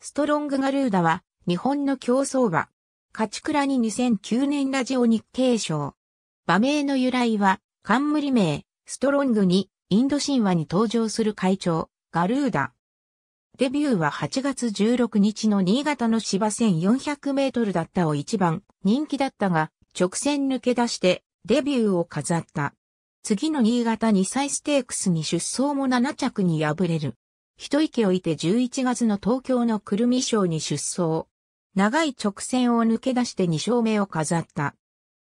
ストロングガルーダは、日本の競争馬。勝ク倉に2009年ラジオ日経賞。馬名の由来は、冠名、ストロングに、インド神話に登場する会長、ガルーダ。デビューは8月16日の新潟の芝1400メートルだったを一番人気だったが、直線抜け出してデビューを飾った。次の新潟2歳ステークスに出走も7着に敗れる。一息置いて11月の東京のくるみ賞に出走。長い直線を抜け出して2勝目を飾った。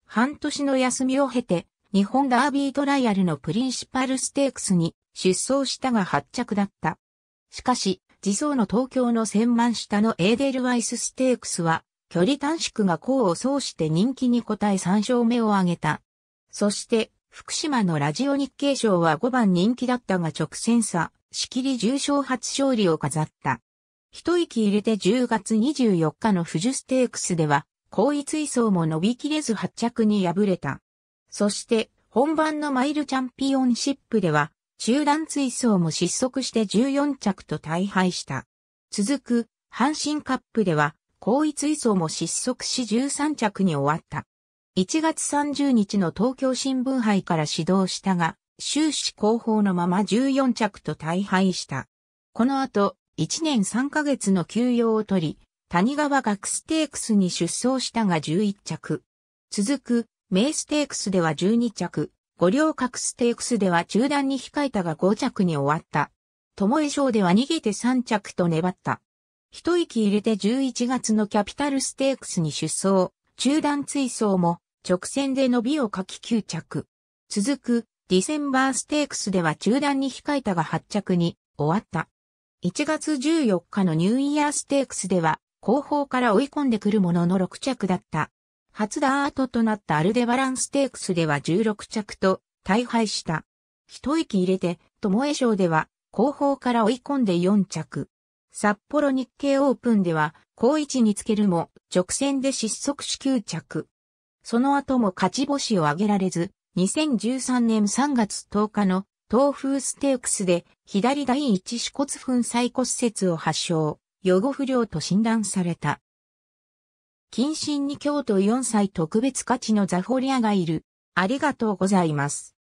半年の休みを経て、日本ダービートライアルのプリンシパルステークスに出走したが発着だった。しかし、自走の東京の千万下のエーデルワイスステークスは、距離短縮が功を奏して人気に応え3勝目を挙げた。そして、福島のラジオ日経賞は5番人気だったが直線差、しきり重賞初勝利を飾った。一息入れて10月24日のフジステークスでは、後位追走も伸びきれず8着に敗れた。そして、本番のマイルチャンピオンシップでは、中段追走も失速して14着と大敗した。続く、阪神カップでは、後位追走も失速し13着に終わった。1月30日の東京新聞杯から始動したが、終始後方のまま14着と大敗した。この後、1年3ヶ月の休養を取り、谷川学ステークスに出走したが11着。続く、名ステークスでは12着、五稜郭ステークスでは中断に控えたが5着に終わった。友江賞では逃げて3着と粘った。一息入れて11月のキャピタルステークスに出走、中断追走も直線で伸びを書き9着。続く、ディセンバーステークスでは中断に控えたが発着に終わった。1月14日のニューイヤーステークスでは後方から追い込んでくるものの6着だった。初ダートとなったアルデバランステークスでは16着と大敗した。一息入れて、友江賞では後方から追い込んで4着。札幌日経オープンでは高位置につけるも直線で失速し9着。その後も勝ち星を挙げられず、2013年3月10日の東風ステークスで左第一四骨粉再骨折を発症、予後不良と診断された。近親に京都4歳特別価値のザフォリアがいる。ありがとうございます。